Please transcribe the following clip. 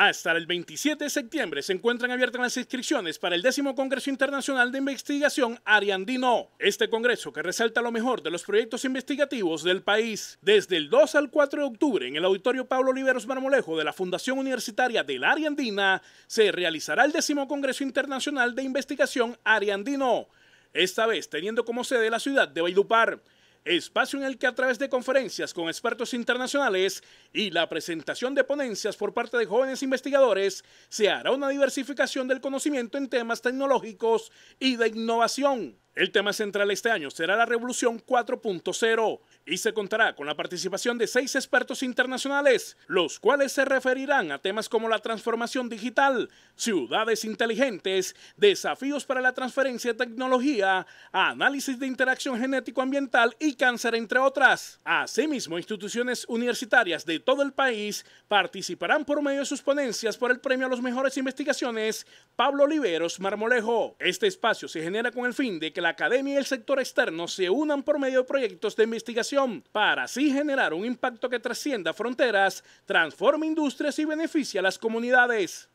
Hasta el 27 de septiembre se encuentran abiertas las inscripciones para el décimo Congreso Internacional de Investigación Ariandino. Este congreso que resalta lo mejor de los proyectos investigativos del país. Desde el 2 al 4 de octubre en el Auditorio Pablo Oliveros Marmolejo de la Fundación Universitaria de la ariandina se realizará el décimo Congreso Internacional de Investigación Ariandino. Esta vez teniendo como sede la ciudad de Bailupar espacio en el que a través de conferencias con expertos internacionales y la presentación de ponencias por parte de jóvenes investigadores, se hará una diversificación del conocimiento en temas tecnológicos y de innovación. El tema central este año será la Revolución 4.0 y se contará con la participación de seis expertos internacionales, los cuales se referirán a temas como la transformación digital, ciudades inteligentes, desafíos para la transferencia de tecnología, análisis de interacción genético-ambiental y cáncer, entre otras. Asimismo, instituciones universitarias de todo el país participarán por medio de sus ponencias por el premio a las mejores investigaciones Pablo Oliveros Marmolejo. Este espacio se genera con el fin de que la la academia y el sector externo se unan por medio de proyectos de investigación para así generar un impacto que trascienda fronteras, transforme industrias y beneficie a las comunidades.